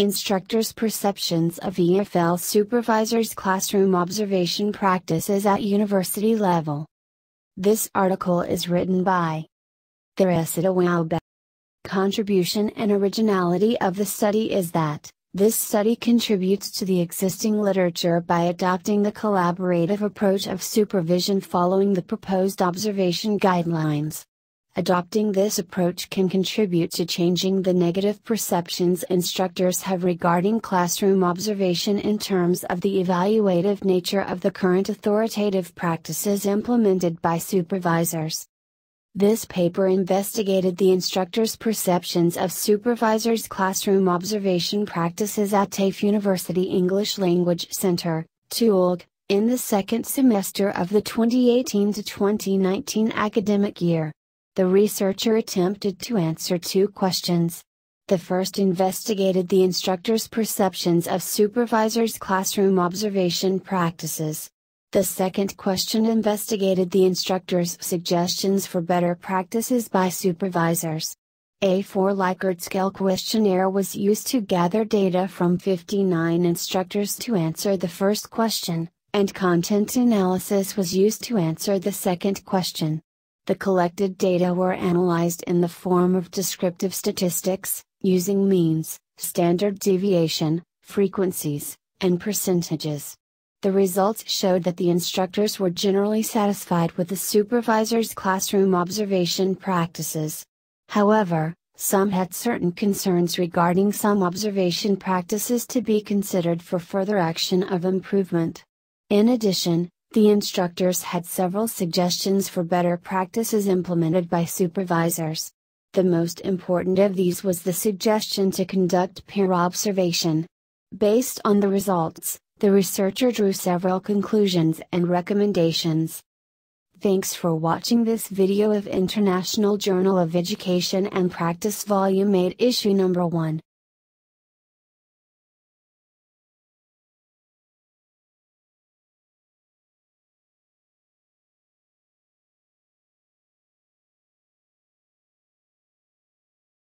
Instructors' perceptions of EFL supervisors' classroom observation practices at university level. This article is written by Theresa Waube. Contribution and originality of the study is that, this study contributes to the existing literature by adopting the collaborative approach of supervision following the proposed observation guidelines. Adopting this approach can contribute to changing the negative perceptions instructors have regarding classroom observation in terms of the evaluative nature of the current authoritative practices implemented by supervisors. This paper investigated the instructors' perceptions of supervisors' classroom observation practices at TAFE University English Language Center, TULG, in the second semester of the 2018 2019 academic year the researcher attempted to answer two questions. The first investigated the instructor's perceptions of supervisors' classroom observation practices. The second question investigated the instructor's suggestions for better practices by supervisors. A 4 Likert scale questionnaire was used to gather data from 59 instructors to answer the first question, and content analysis was used to answer the second question the collected data were analyzed in the form of descriptive statistics, using means, standard deviation, frequencies, and percentages. The results showed that the instructors were generally satisfied with the supervisor's classroom observation practices. However, some had certain concerns regarding some observation practices to be considered for further action of improvement. In addition, the instructors had several suggestions for better practices implemented by supervisors. The most important of these was the suggestion to conduct peer observation. Based on the results, the researcher drew several conclusions and recommendations. Thanks for watching this video of International Journal of Education and Practice Volume 8 Issue Number 1.